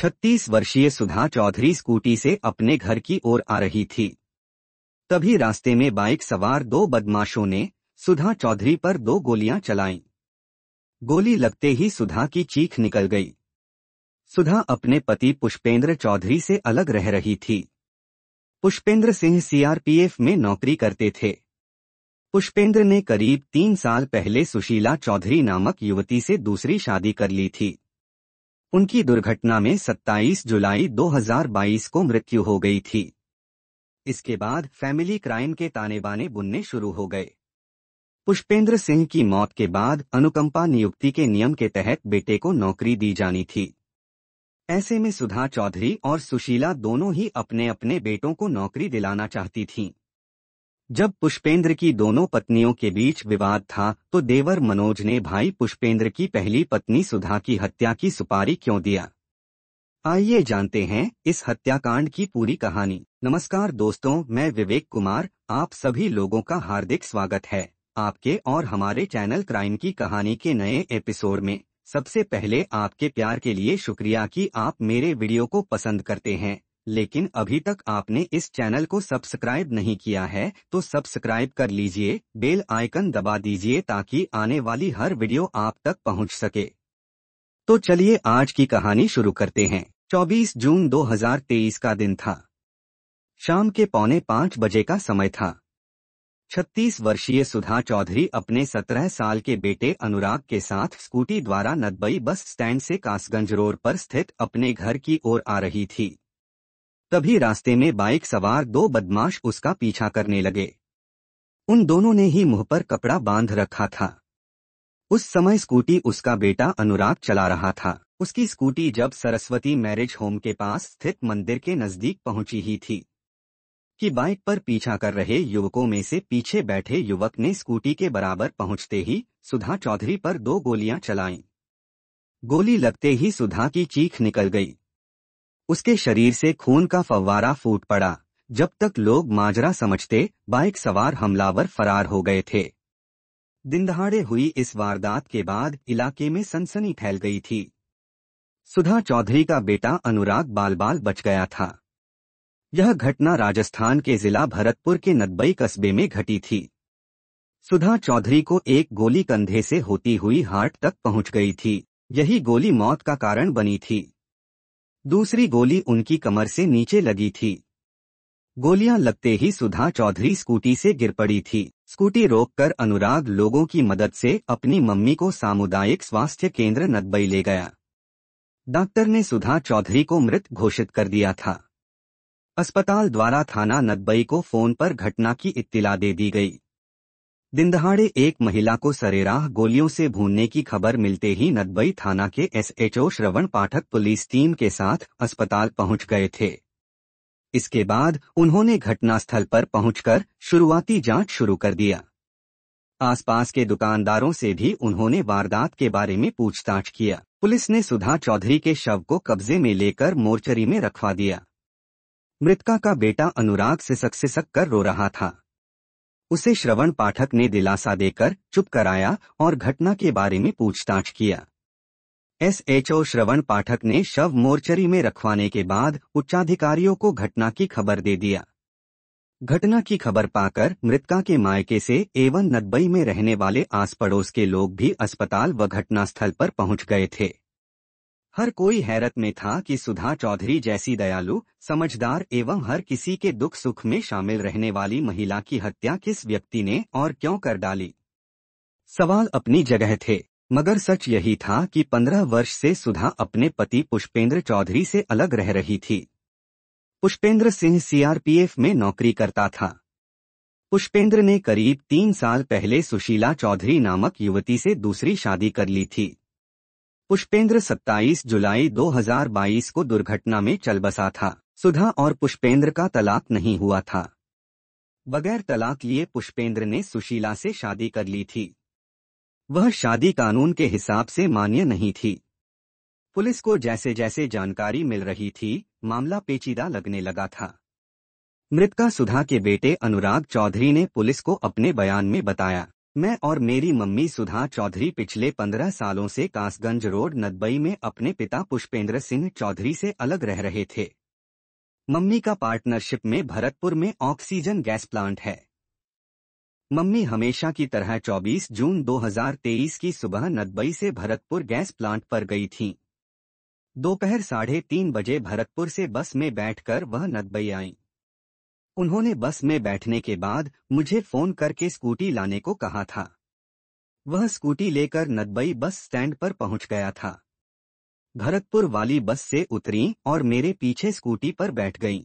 छत्तीस वर्षीय सुधा चौधरी स्कूटी से अपने घर की ओर आ रही थी तभी रास्ते में बाइक सवार दो बदमाशों ने सुधा चौधरी पर दो गोलियां चलाईं। गोली लगते ही सुधा की चीख निकल गई सुधा अपने पति पुष्पेंद्र चौधरी से अलग रह रही थी पुष्पेंद्र सिंह सीआरपीएफ में नौकरी करते थे पुष्पेंद्र ने करीब तीन साल पहले सुशीला चौधरी नामक युवती से दूसरी शादी कर ली थी उनकी दुर्घटना में 27 जुलाई 2022 को मृत्यु हो गई थी इसके बाद फैमिली क्राइम के ताने बाने बुनने शुरू हो गए पुष्पेंद्र सिंह की मौत के बाद अनुकंपा नियुक्ति के नियम के तहत बेटे को नौकरी दी जानी थी ऐसे में सुधा चौधरी और सुशीला दोनों ही अपने अपने बेटों को नौकरी दिलाना चाहती थीं। जब पुष्पेंद्र की दोनों पत्नियों के बीच विवाद था तो देवर मनोज ने भाई पुष्पेंद्र की पहली पत्नी सुधा की हत्या की सुपारी क्यों दिया आइए जानते हैं इस हत्याकांड की पूरी कहानी नमस्कार दोस्तों मैं विवेक कुमार आप सभी लोगों का हार्दिक स्वागत है आपके और हमारे चैनल क्राइम की कहानी के नए एपिसोड में सबसे पहले आपके प्यार के लिए शुक्रिया की आप मेरे वीडियो को पसंद करते हैं लेकिन अभी तक आपने इस चैनल को सब्सक्राइब नहीं किया है तो सब्सक्राइब कर लीजिए बेल आइकन दबा दीजिए ताकि आने वाली हर वीडियो आप तक पहुंच सके तो चलिए आज की कहानी शुरू करते हैं 24 जून 2023 का दिन था शाम के पौने पांच बजे का समय था 36 वर्षीय सुधा चौधरी अपने 17 साल के बेटे अनुराग के साथ स्कूटी द्वारा नदबई बस स्टैंड से कासगंज रोड पर स्थित अपने घर की ओर आ रही थी तभी रास्ते में बाइक सवार दो बदमाश उसका पीछा करने लगे उन दोनों ने ही मुंह पर कपड़ा बांध रखा था उस समय स्कूटी उसका बेटा अनुराग चला रहा था उसकी स्कूटी जब सरस्वती मैरिज होम के पास स्थित मंदिर के नजदीक पहुंची ही थी कि बाइक पर पीछा कर रहे युवकों में से पीछे बैठे युवक ने स्कूटी के बराबर पहुंचते ही सुधा चौधरी पर दो गोलियां चलाईं। गोली लगते ही सुधा की चीख निकल गई उसके शरीर से खून का फव्वारा फूट पड़ा जब तक लोग माजरा समझते बाइक सवार हमलावर फरार हो गए थे दिन दहाड़े हुई इस वारदात के बाद इलाके में सनसनी फैल गई थी सुधा चौधरी का बेटा अनुराग बाल बाल बच गया था यह घटना राजस्थान के जिला भरतपुर के नदबई कस्बे में घटी थी सुधा चौधरी को एक गोली कंधे से होती हुई हार्ट तक पहुंच गई थी यही गोली मौत का कारण बनी थी दूसरी गोली उनकी कमर से नीचे लगी थी गोलियां लगते ही सुधा चौधरी स्कूटी से गिर पड़ी थी स्कूटी रोककर अनुराग लोगों की मदद से अपनी मम्मी को सामुदायिक स्वास्थ्य केंद्र नदबई ले गया डॉक्टर ने सुधा चौधरी को मृत घोषित कर दिया था अस्पताल द्वारा थाना नदबई को फोन पर घटना की इत्तिला दे दी गई दिन दहाड़े एक महिला को सरेराह गोलियों से भूनने की खबर मिलते ही नदबई थाना के SHO Shravan Pathak police team के साथ अस्पताल पहुंच गए थे इसके बाद उन्होंने घटनास्थल पर पहुंचकर शुरुआती जांच शुरू कर दिया आसपास के दुकानदारों से भी उन्होंने वारदात के बारे में पूछताछ किया पुलिस ने सुधा चौधरी के शव को कब्जे में लेकर मोर्चरी में रखवा दिया मृतका का बेटा अनुराग सिसक सिसक कर रो रहा था उसे श्रवण पाठक ने दिलासा देकर चुप कराया और घटना के बारे में पूछताछ किया एसएचओ श्रवण पाठक ने शव मोर्चरी में रखवाने के बाद उच्चाधिकारियों को घटना की खबर दे दिया घटना की खबर पाकर मृतका के मायके से एवन नदबई में रहने वाले आस पड़ोस के लोग भी अस्पताल व घटनास्थल पर पहुंच गए थे हर कोई हैरत में था कि सुधा चौधरी जैसी दयालु समझदार एवं हर किसी के दुख सुख में शामिल रहने वाली महिला की हत्या किस व्यक्ति ने और क्यों कर डाली सवाल अपनी जगह थे मगर सच यही था कि पंद्रह वर्ष से सुधा अपने पति पुष्पेंद्र चौधरी से अलग रह रही थी पुष्पेंद्र सिंह सीआरपीएफ में नौकरी करता था पुष्पेंद्र ने करीब तीन साल पहले सुशीला चौधरी नामक युवती से दूसरी शादी कर ली थी पुष्पेंद्र 27 जुलाई 2022 को दुर्घटना में चल बसा था सुधा और पुष्पेंद्र का तलाक नहीं हुआ था बगैर तलाक लिए पुष्पेंद्र ने सुशीला से शादी कर ली थी वह शादी कानून के हिसाब से मान्य नहीं थी पुलिस को जैसे जैसे जानकारी मिल रही थी मामला पेचीदा लगने लगा था मृतका सुधा के बेटे अनुराग चौधरी ने पुलिस को अपने बयान में बताया मैं और मेरी मम्मी सुधा चौधरी पिछले पंद्रह सालों से कासगंज रोड नदबई में अपने पिता पुष्पेंद्र सिंह चौधरी से अलग रह रहे थे मम्मी का पार्टनरशिप में भरतपुर में ऑक्सीजन गैस प्लांट है मम्मी हमेशा की तरह 24 जून 2023 की सुबह नदबई से भरतपुर गैस प्लांट पर गई थीं। दोपहर साढ़े तीन बजे भरतपुर से बस में बैठकर वह नदबई आईं। उन्होंने बस में बैठने के बाद मुझे फोन करके स्कूटी लाने को कहा था वह स्कूटी लेकर नदबई बस स्टैंड पर पहुंच गया था भरतपुर वाली बस से उतरी और मेरे पीछे स्कूटी पर बैठ गई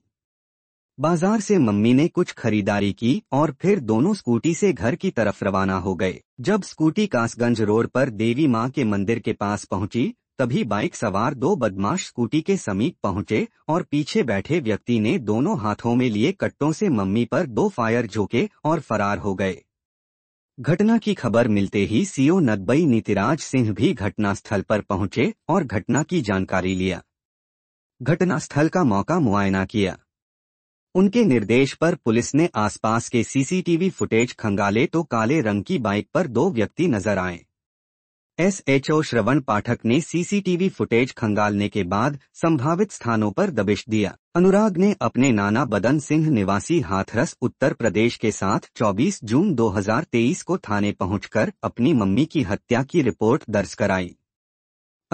बाजार से मम्मी ने कुछ खरीदारी की और फिर दोनों स्कूटी से घर की तरफ रवाना हो गए जब स्कूटी कासगंज रोड पर देवी माँ के मंदिर के पास पहुंची तभी बाइक सवार दो बदमाश स्कूटी के समीप पहुंचे और पीछे बैठे व्यक्ति ने दोनों हाथों में लिए कट्टों से मम्मी पर दो फायर झोंके और फरार हो गए घटना की खबर मिलते ही सीओ नदबई नीतिराज सिंह भी घटनास्थल पर पहुंचे और घटना की जानकारी लिया घटनास्थल का मौका मुआयना किया उनके निर्देश पर पुलिस ने आसपास के सीसीटीवी फुटेज खंगाले तो काले रंग की बाइक पर दो व्यक्ति नजर आए एसएचओ श्रवण पाठक ने सीसीटीवी फुटेज खंगालने के बाद संभावित स्थानों पर दबिश दिया अनुराग ने अपने नाना बदन सिंह निवासी हाथरस उत्तर प्रदेश के साथ 24 जून 2023 को थाने पहुंचकर अपनी मम्मी की हत्या की रिपोर्ट दर्ज कराई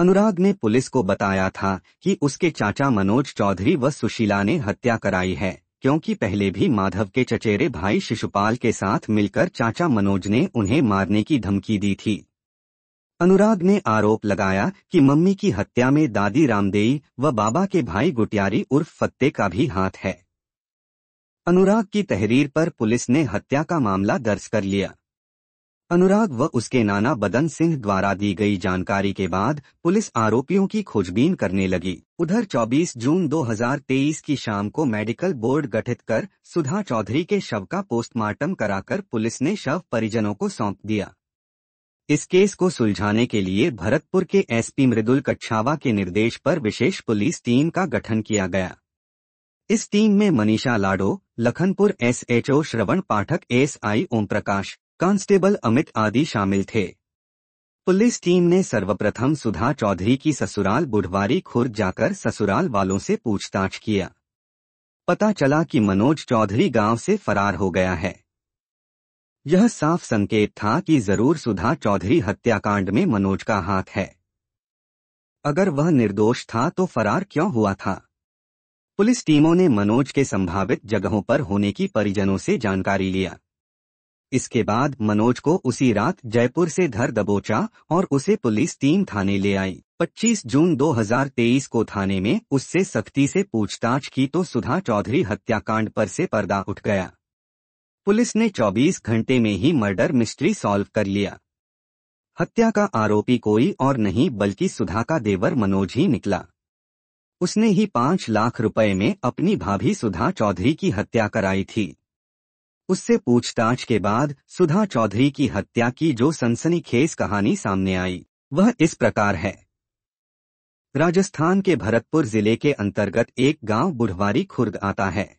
अनुराग ने पुलिस को बताया था कि उसके चाचा मनोज चौधरी व सुशीला ने हत्या कराई है क्योंकि पहले भी माधव के चचेरे भाई शिशुपाल के साथ मिलकर चाचा मनोज ने उन्हें मारने की धमकी दी थी अनुराग ने आरोप लगाया कि मम्मी की हत्या में दादी रामदेई व बाबा के भाई गुटियारी उर्फ फत्ते का भी हाथ है अनुराग की तहरीर पर पुलिस ने हत्या का मामला दर्ज कर लिया अनुराग व उसके नाना बदन सिंह द्वारा दी गई जानकारी के बाद पुलिस आरोपियों की खोजबीन करने लगी उधर 24 जून 2023 की शाम को मेडिकल बोर्ड गठित कर सुधा चौधरी के शव का पोस्टमार्टम कराकर पुलिस ने शव परिजनों को सौंप दिया इस केस को सुलझाने के लिए भरतपुर के एसपी मृदुल कच्छावा के निर्देश पर विशेष पुलिस टीम का गठन किया गया इस टीम में Manisha Lado Lakhanpur SHO Shravan Pathak SI Prakash constable Amit आदि शामिल थे पुलिस टीम ने सर्वप्रथम सुधा चौधरी की ससुराल बुढ़वारी खुर्द जाकर ससुराल वालों से पूछताछ किया पता चला कि मनोज चौधरी गांव से फरार हो गया है यह साफ संकेत था कि जरूर सुधा चौधरी हत्याकांड में मनोज का हाथ है अगर वह निर्दोष था तो फरार क्यों हुआ था पुलिस टीमों ने मनोज के संभावित जगहों पर होने की परिजनों से जानकारी लिया इसके बाद मनोज को उसी रात जयपुर से धर दबोचा और उसे पुलिस टीम थाने ले आई 25 जून 2023 को थाने में उससे सख्ती से पूछताछ की तो सुधा चौधरी हत्याकांड पर से पर्दा उठ गया पुलिस ने 24 घंटे में ही मर्डर मिस्ट्री सॉल्व कर लिया हत्या का आरोपी कोई और नहीं बल्कि सुधा का देवर मनोज ही निकला उसने ही पांच लाख रुपए में अपनी भाभी सुधा चौधरी की हत्या कराई थी उससे पूछताछ के बाद सुधा चौधरी की हत्या की जो सनसनीखेज कहानी सामने आई वह इस प्रकार है राजस्थान के भरतपुर जिले के अंतर्गत एक गांव बुढ़वारी खुर्द आता है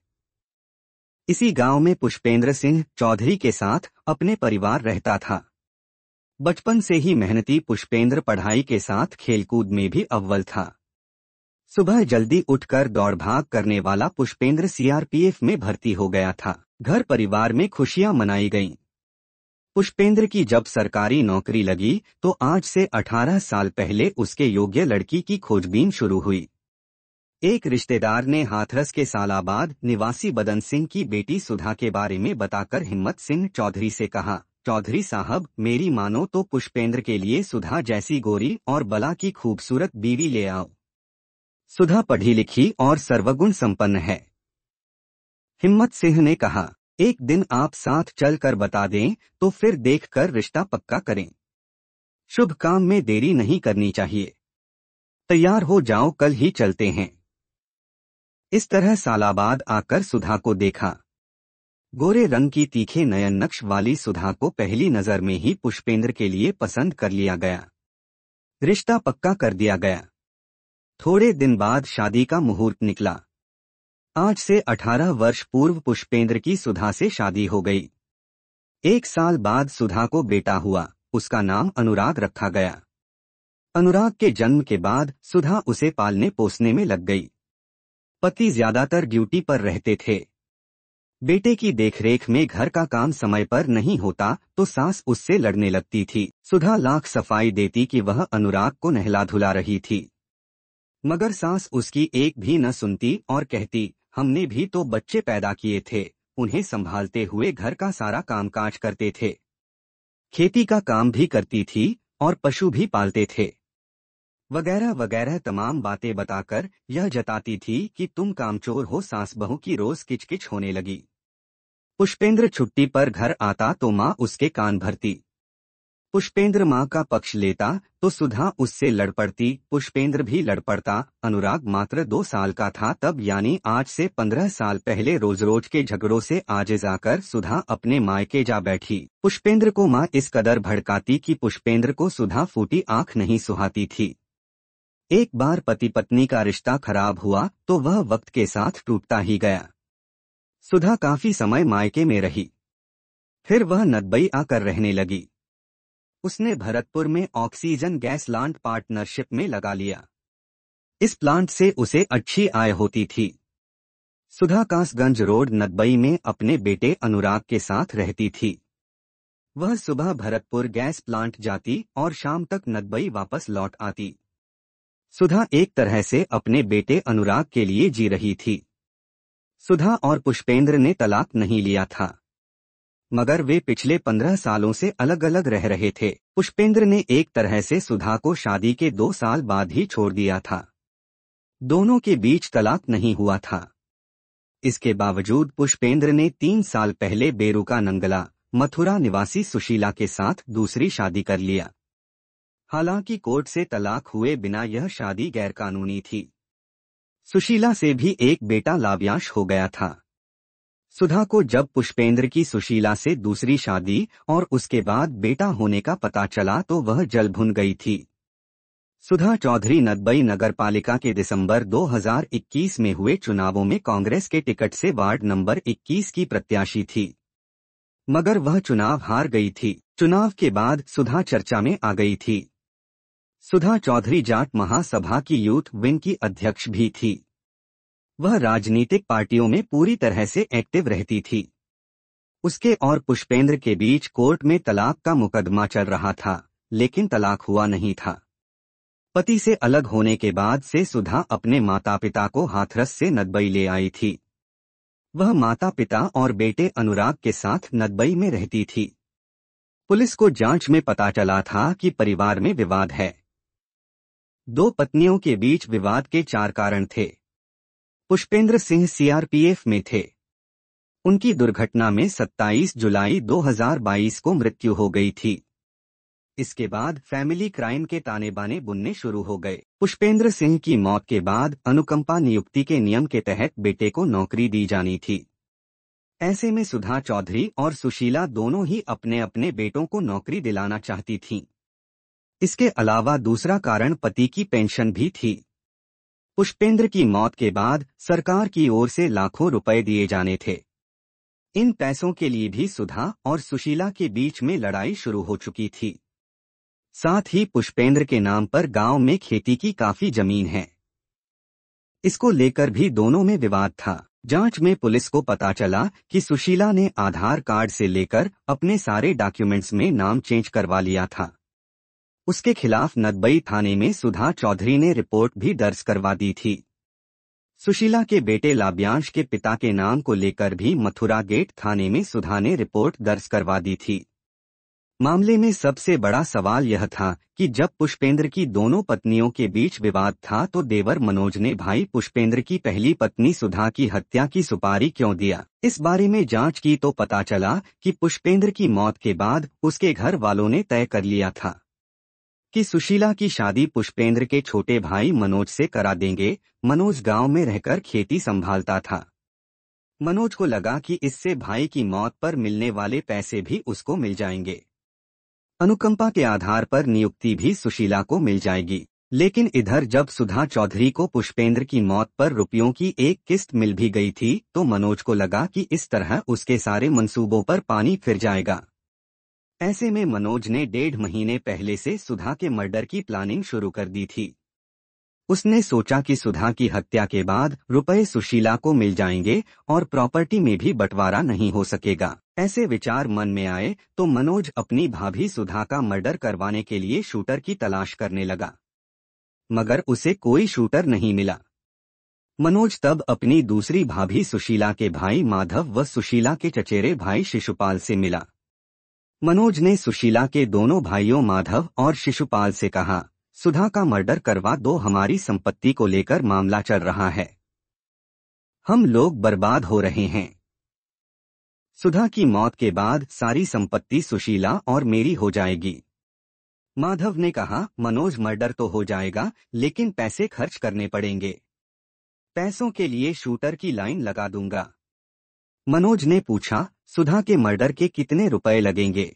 इसी गांव में पुष्पेंद्र सिंह चौधरी के साथ अपने परिवार रहता था बचपन से ही मेहनती पुष्पेंद्र पढ़ाई के साथ खेलकूद में भी अव्वल था सुबह जल्दी उठकर दौड़भाग करने वाला पुष्पेंद्र सीआरपीएफ में भर्ती हो गया था घर परिवार में खुशियां मनाई गईं। पुष्पेंद्र की जब सरकारी नौकरी लगी तो आज से 18 साल पहले उसके योग्य लड़की की खोजबीन शुरू हुई एक रिश्तेदार ने हाथरस के सालाबाद निवासी बदन सिंह की बेटी सुधा के बारे में बताकर हिम्मत सिंह चौधरी से कहा चौधरी साहब मेरी मानो तो पुष्पेंद्र के लिए सुधा जैसी गोरी और बला की खूबसूरत बीवी ले आओ सुधा पढ़ी लिखी और सर्वगुण संपन्न है हिम्मत सिंह ने कहा एक दिन आप साथ चल कर बता दें तो फिर देखकर रिश्ता पक्का करें शुभ काम में देरी नहीं करनी चाहिए तैयार हो जाओ कल ही चलते हैं इस तरह सालाबाद आकर सुधा को देखा गोरे रंग की तीखे नयन नक्श वाली सुधा को पहली नजर में ही पुष्पेंद्र के लिए पसंद कर लिया गया रिश्ता पक्का कर दिया गया थोड़े दिन बाद शादी का मुहूर्त निकला आज से 18 वर्ष पूर्व पुष्पेंद्र की सुधा से शादी हो गई एक साल बाद सुधा को बेटा हुआ उसका नाम अनुराग रखा गया अनुराग के जन्म के बाद सुधा उसे पालने पोसने में लग गई पति ज्यादातर ड्यूटी पर रहते थे बेटे की देखरेख में घर का काम समय पर नहीं होता तो सास उससे लड़ने लगती थी सुधा लाख सफाई देती कि वह अनुराग को नहला धुला रही थी मगर सास उसकी एक भी न सुनती और कहती हमने भी तो बच्चे पैदा किए थे उन्हें संभालते हुए घर का सारा कामकाज करते थे खेती का काम भी करती थी और पशु भी पालते थे वगैरह वगैरह तमाम बातें बताकर यह जताती थी कि तुम कामचोर हो सास बहू की रोज किचकिच होने लगी पुष्पेंद्र छुट्टी पर घर आता तो माँ उसके कान भरती पुष्पेंद्र माँ का पक्ष लेता तो सुधा उससे लड़ पड़ती पुष्पेंद्र भी लड़ पड़ता अनुराग मात्र दो साल का था तब यानी आज से पंद्रह साल पहले रोज रोज के झगड़ों से आजे जाकर सुधा अपने मायके जा बैठी पुष्पेंद्र को माँ इस कदर भड़काती कि पुष्पेंद्र को सुधा फूटी आंख नहीं सुहाती थी एक बार पति पत्नी का रिश्ता खराब हुआ तो वह वक्त के साथ टूटता ही गया सुधा काफी समय मायके में रही फिर वह नदबई आकर रहने लगी उसने भरतपुर में ऑक्सीजन गैस प्लांट पार्टनरशिप में लगा लिया इस प्लांट से उसे अच्छी आय होती थी सुधा कासगंज रोड नदबई में अपने बेटे अनुराग के साथ रहती थी वह सुबह भरतपुर गैस प्लांट जाती और शाम तक नदबई वापस लौट आती सुधा एक तरह से अपने बेटे अनुराग के लिए जी रही थी सुधा और पुष्पेंद्र ने तलाक नहीं लिया था मगर वे पिछले पंद्रह सालों से अलग अलग रह रहे थे पुष्पेंद्र ने एक तरह से सुधा को शादी के दो साल बाद ही छोड़ दिया था दोनों के बीच तलाक नहीं हुआ था इसके बावजूद पुष्पेंद्र ने तीन साल पहले बेरुका नंगला मथुरा निवासी सुशीला के साथ दूसरी शादी कर लिया हालांकि कोर्ट से तलाक हुए बिना यह शादी गैरकानूनी थी सुशीला से भी एक बेटा लाभ्याश हो गया था सुधा को जब पुष्पेंद्र की सुशीला से दूसरी शादी और उसके बाद बेटा होने का पता चला तो वह जल भुन गई थी सुधा चौधरी नदबई नगरपालिका के दिसंबर 2021 में हुए चुनावों में कांग्रेस के टिकट से वार्ड नंबर 21 की प्रत्याशी थी मगर वह चुनाव हार गई थी चुनाव के बाद सुधा चर्चा में आ गई थी सुधा चौधरी जाट महासभा की यूथ विंग की अध्यक्ष भी थी वह राजनीतिक पार्टियों में पूरी तरह से एक्टिव रहती थी उसके और पुष्पेंद्र के बीच कोर्ट में तलाक का मुकदमा चल रहा था लेकिन तलाक हुआ नहीं था पति से अलग होने के बाद से सुधा अपने माता पिता को हाथरस से नदबई ले आई थी वह माता पिता और बेटे अनुराग के साथ नदबई में रहती थी पुलिस को जांच में पता चला था कि परिवार में विवाद है दो पत्नियों के बीच विवाद के चार कारण थे पुष्पेंद्र सिंह सीआरपीएफ में थे उनकी दुर्घटना में 27 जुलाई 2022 को मृत्यु हो गई थी इसके बाद फैमिली क्राइम के ताने बाने बुनने शुरू हो गए पुष्पेंद्र सिंह की मौत के बाद अनुकंपा नियुक्ति के नियम के तहत बेटे को नौकरी दी जानी थी ऐसे में सुधा चौधरी और सुशीला दोनों ही अपने अपने बेटों को नौकरी दिलाना चाहती थीं। इसके अलावा दूसरा कारण पति की पेंशन भी थी पुष्पेंद्र की मौत के बाद सरकार की ओर से लाखों रुपए दिए जाने थे इन पैसों के लिए भी सुधा और सुशीला के बीच में लड़ाई शुरू हो चुकी थी साथ ही पुष्पेंद्र के नाम पर गांव में खेती की काफी जमीन है इसको लेकर भी दोनों में विवाद था जांच में पुलिस को पता चला कि सुशीला ने आधार कार्ड से लेकर अपने सारे डॉक्यूमेंट्स में नाम चेंज करवा लिया था उसके खिलाफ नदबई थाने में सुधा चौधरी ने रिपोर्ट भी दर्ज करवा दी थी सुशीला के बेटे लाभ्यांश के पिता के नाम को लेकर भी मथुरा गेट थाने में सुधा ने रिपोर्ट दर्ज करवा दी थी मामले में सबसे बड़ा सवाल यह था कि जब पुष्पेंद्र की दोनों पत्नियों के बीच विवाद था तो देवर मनोज ने भाई पुष्पेंद्र की पहली पत्नी सुधा की हत्या की सुपारी क्यों दिया इस बारे में जांच की तो पता चला कि पुष्पेंद्र की मौत के बाद उसके घर वालों ने तय कर लिया था कि सुशीला की शादी पुष्पेंद्र के छोटे भाई मनोज से करा देंगे मनोज गांव में रहकर खेती संभालता था मनोज को लगा कि इससे भाई की मौत पर मिलने वाले पैसे भी उसको मिल जाएंगे अनुकंपा के आधार पर नियुक्ति भी सुशीला को मिल जाएगी लेकिन इधर जब सुधा चौधरी को पुष्पेंद्र की मौत पर रुपयों की एक किस्त मिल भी गई थी तो मनोज को लगा कि इस तरह उसके सारे मंसूबों पर पानी फिर जाएगा ऐसे में मनोज ने डेढ़ महीने पहले से सुधा के मर्डर की प्लानिंग शुरू कर दी थी उसने सोचा कि सुधा की हत्या के बाद रुपए सुशीला को मिल जाएंगे और प्रॉपर्टी में भी बंटवारा नहीं हो सकेगा ऐसे विचार मन में आए तो मनोज अपनी भाभी सुधा का मर्डर करवाने के लिए शूटर की तलाश करने लगा मगर उसे कोई शूटर नहीं मिला मनोज तब अपनी दूसरी भाभी सुशीला के भाई माधव व सुशीला के चचेरे भाई शिशुपाल से मिला मनोज ने सुशीला के दोनों भाइयों माधव और शिशुपाल से कहा सुधा का मर्डर करवा दो हमारी संपत्ति को लेकर मामला चल रहा है हम लोग बर्बाद हो रहे हैं सुधा की मौत के बाद सारी संपत्ति सुशीला और मेरी हो जाएगी माधव ने कहा मनोज मर्डर तो हो जाएगा लेकिन पैसे खर्च करने पड़ेंगे पैसों के लिए शूटर की लाइन लगा दूंगा मनोज ने पूछा सुधा के मर्डर के कितने रुपए लगेंगे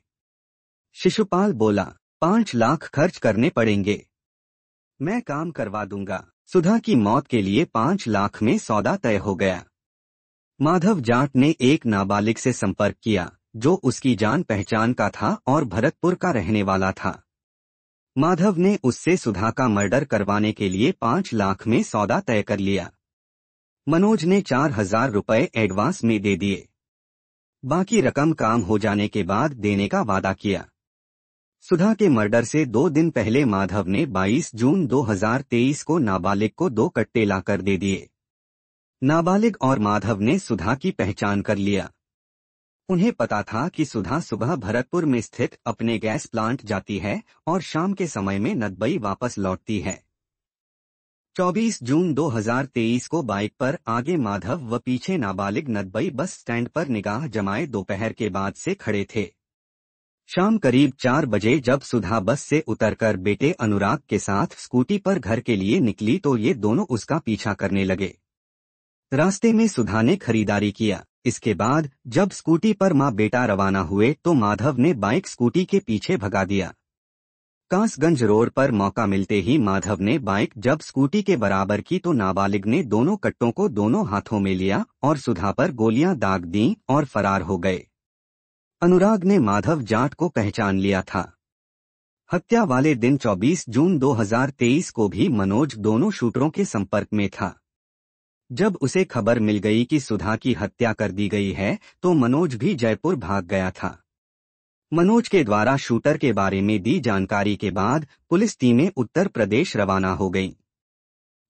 शिशुपाल बोला पांच लाख खर्च करने पड़ेंगे मैं काम करवा दूंगा सुधा की मौत के लिए पांच लाख में सौदा तय हो गया माधव जाट ने एक नाबालिग से संपर्क किया जो उसकी जान पहचान का था और भरतपुर का रहने वाला था माधव ने उससे सुधा का मर्डर करवाने के लिए पांच लाख में सौदा तय कर लिया मनोज ने चार हजार रुपये एडवांस में दे दिए बाकी रकम काम हो जाने के बाद देने का वादा किया सुधा के मर्डर से दो दिन पहले माधव ने 22 जून 2023 को नाबालिग को दो कट्टे लाकर दे दिए नाबालिग और माधव ने सुधा की पहचान कर लिया उन्हें पता था कि सुधा सुबह भरतपुर में स्थित अपने गैस प्लांट जाती है और शाम के समय में नदबई वापस लौटती है 24 जून 2023 को बाइक पर आगे माधव व पीछे नाबालिग नदबई बस स्टैंड पर निगाह जमाए दोपहर के बाद से खड़े थे शाम करीब चार बजे जब सुधा बस से उतरकर बेटे अनुराग के साथ स्कूटी पर घर के लिए निकली तो ये दोनों उसका पीछा करने लगे रास्ते में सुधा ने खरीदारी किया इसके बाद जब स्कूटी पर माँ बेटा रवाना हुए तो माधव ने बाइक स्कूटी के पीछे भगा दिया कासगंज रोड पर मौका मिलते ही माधव ने बाइक जब स्कूटी के बराबर की तो नाबालिग ने दोनों कट्टों को दोनों हाथों में लिया और सुधा पर गोलियां दाग दी और फरार हो गए अनुराग ने माधव जाट को पहचान लिया था हत्या वाले दिन 24 जून 2023 को भी मनोज दोनों शूटरों के संपर्क में था जब उसे खबर मिल गई कि सुधा की हत्या कर दी गई है तो मनोज भी जयपुर भाग गया था मनोज के द्वारा शूटर के बारे में दी जानकारी के बाद पुलिस टीमें उत्तर प्रदेश रवाना हो गई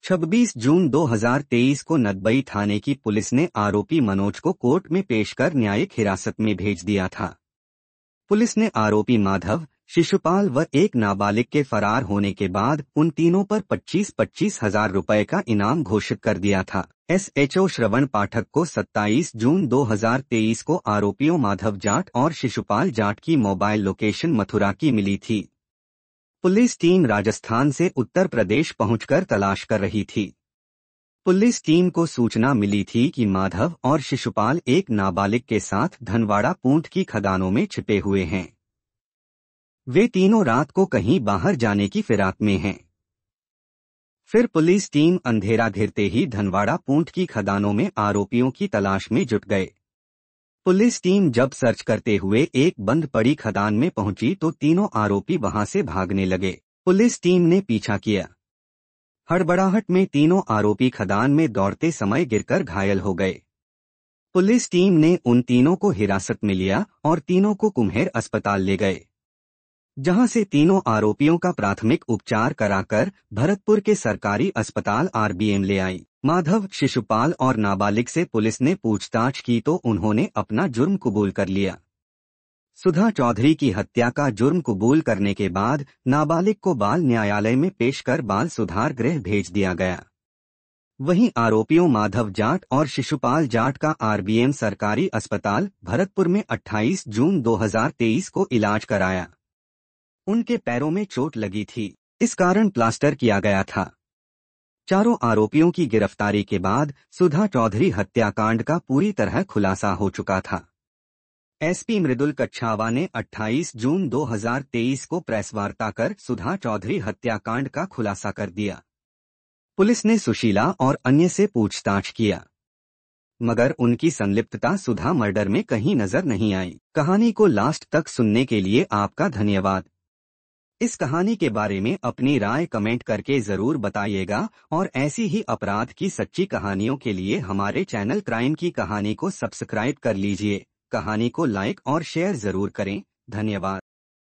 26 जून 2023 को नदबई थाने की पुलिस ने आरोपी मनोज को कोर्ट में पेश कर न्यायिक हिरासत में भेज दिया था पुलिस ने आरोपी माधव शिशुपाल व एक नाबालिग के फरार होने के बाद उन तीनों पर पच्चीस पच्चीस हजार रूपए का इनाम घोषित कर दिया था एसएचओ श्रवण पाठक को 27 जून 2023 को आरोपियों माधव जाट और शिशुपाल जाट की मोबाइल लोकेशन मथुरा की मिली थी पुलिस टीम राजस्थान से उत्तर प्रदेश पहुंचकर तलाश कर रही थी पुलिस टीम को सूचना मिली थी कि माधव और शिशुपाल एक नाबालिग के साथ धनवाड़ा पूंट की खदानों में छिपे हुए हैं वे तीनों रात को कहीं बाहर जाने की फिराक में हैं फिर पुलिस टीम अंधेरा घिरते ही धनवाड़ा पूंट की खदानों में आरोपियों की तलाश में जुट गए पुलिस टीम जब सर्च करते हुए एक बंद पड़ी खदान में पहुंची तो तीनों आरोपी वहां से भागने लगे पुलिस टीम ने पीछा किया हड़बड़ाहट में तीनों आरोपी खदान में दौड़ते समय गिरकर घायल हो गए पुलिस टीम ने उन तीनों को हिरासत में लिया और तीनों को कुम्हेर अस्पताल ले गए जहां से तीनों आरोपियों का प्राथमिक उपचार कराकर भरतपुर के सरकारी अस्पताल आरबीएम ले आई माधव शिशुपाल और नाबालिग से पुलिस ने पूछताछ की तो उन्होंने अपना जुर्म कबूल कर लिया सुधा चौधरी की हत्या का जुर्म कबूल करने के बाद नाबालिग को बाल न्यायालय में पेश कर बाल सुधार गृह भेज दिया गया वहीं आरोपियों माधव जाट और शिशुपाल जाट का आरबीएम सरकारी अस्पताल भरतपुर में 28 जून 2023 को इलाज कराया उनके पैरों में चोट लगी थी इस कारण प्लास्टर किया गया था चारों आरोपियों की गिरफ्तारी के बाद सुधा चौधरी हत्याकांड का पूरी तरह खुलासा हो चुका था एसपी मृदुल कच्छावा ने 28 जून 2023 को प्रेस वार्ता कर सुधा चौधरी हत्याकांड का खुलासा कर दिया पुलिस ने सुशीला और अन्य से पूछताछ किया मगर उनकी संलिप्तता सुधा मर्डर में कहीं नजर नहीं आई कहानी को लास्ट तक सुनने के लिए आपका धन्यवाद इस कहानी के बारे में अपनी राय कमेंट करके जरूर बताइएगा और ऐसी ही अपराध की सच्ची कहानियों के लिए हमारे चैनल क्राइम की कहानी को सब्सक्राइब कर लीजिए कहानी को लाइक और शेयर जरूर करें धन्यवाद